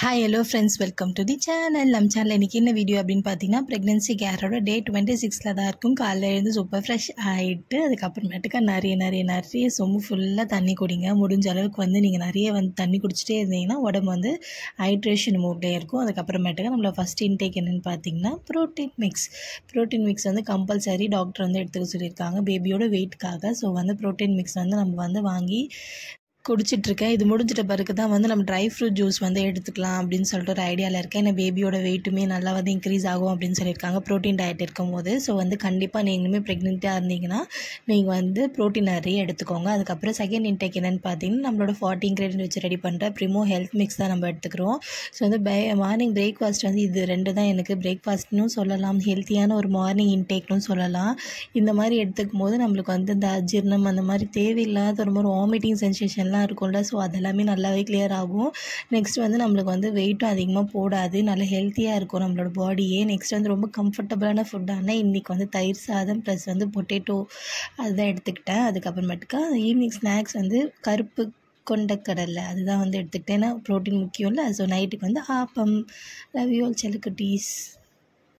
hi hello friends welcome to the channel நம்ம channel இன்றைக்கி என்ன வீடியோ அப்படின்னு பார்த்தீங்கன்னா ப்ரெக்னென்சி கேரோட டே டுவெண்ட்டி சிக்ஸில் தான் இருக்கும் காலைல எழுந்து சூப்பர் ஃப்ரெஷ் ஆகிட்டு அதுக்கப்புறமேட்டுக்கா நிறைய நிறைய நிறைய சொம்பு ஃபுல்லாக தண்ணி குடிங்க முடிஞ்ச அளவுக்கு வந்து நீங்கள் நிறைய வந்து தண்ணி குடிச்சிட்டே இருந்தீங்கன்னா உடம்பு வந்து ஹைட்ரேஷன் மூவ்டே இருக்கும் அதுக்கப்புறமேட்டுக்கா நம்மளை ஃபஸ்ட் இன்டேக் என்னென்னு பார்த்தீங்கன்னா ப்ரோட்டீன் மிக்ஸ் ப்ரோட்டீன் மிக்ஸ் வந்து கம்பல்சரி டாக்டர் வந்து எடுத்துக்க சொல்லியிருக்காங்க பேபியோட வெயிட்காக ஸோ வந்து ப்ரோட்டீன் மிக்ஸ் வந்து நம்ம வந்து வாங்கி குடிச்சிட்ருக்கேன் இது முடிஞ்சிட்ட பிறகு தான் வந்து நம்ம ட்ரை ஃப்ரூட் ஜூஸ் வந்து எடுத்துக்கலாம் அப்படின்னு சொல்லிட்டு ஒரு ஐடியாவில் இருக்கேன் ஏன்னா பேபியோட வெயிட்டுமே நல்லா வந்து இன்க்ரீஸ் ஆகும் அப்படின்னு சொல்லியிருக்காங்க ப்ரோட்டீன் டயட் இருக்கும் போது ஸோ வந்து கண்டிப்பாக நீங்களுமே ப்ரெக்னென்ட்டாக இருந்தீங்கன்னா நீங்கள் வந்து ப்ரோட்டீன் நிறைய எடுத்துக்கோங்க அதுக்கப்புறம் செகண்ட் இன்டேக் என்னென்னு பார்த்தீங்கன்னா நம்மளோட ஃபார்ட்டி இன்க்ரீடியன்ட் வச்சு ரெடி பண்ணுற ப்ரிமோ ஹெல்த் மிக்ஸ் தான் நம்ம எடுத்துக்கிறோம் ஸோ வந்து மார்னிங் பிரேக்ஃபாஸ்ட் வந்து இது ரெண்டு தான் எனக்கு பிரேக்ஃபாஸ்ட்னும் சொல்லலாம் ஹெல்த்தியான ஒரு மார்னிங் இன்டேக்னும் சொல்லலாம் இந்த மாதிரி எடுத்துக்கும் போது நம்மளுக்கு வந்து இந்த அஜீர்ணம் அந்த மாதிரி தேவையில்லாத ஒரு மாதிரி வாமிட்டிங் சென்சேஷன்லாம் ஸ்கின்லாம் இருக்கும்ல ஸோ அதெல்லாமே நல்லாவே கிளியர் ஆகும் நெக்ஸ்ட் வந்து நம்மளுக்கு வந்து வெயிட்டும் அதிகமாக போடாது நல்லா ஹெல்த்தியாக இருக்கும் நம்மளோட பாடியே நெக்ஸ்ட் வந்து ரொம்ப கம்ஃபர்டபுளான ஃபுட்டான இன்றைக்கி வந்து தயிர் சாதம் ப்ளஸ் வந்து பொட்டேட்டோ அதுதான் எடுத்துக்கிட்டேன் அதுக்கப்புறமேட்டுக்கா ஈவினிங் ஸ்நாக்ஸ் வந்து கருப்பு கொண்டக்கடலை அதுதான் வந்து எடுத்துக்கிட்டேன் ஏன்னா ப்ரோட்டீன் முக்கியம் இல்லை ஸோ நைட்டுக்கு வந்து appam love you all tease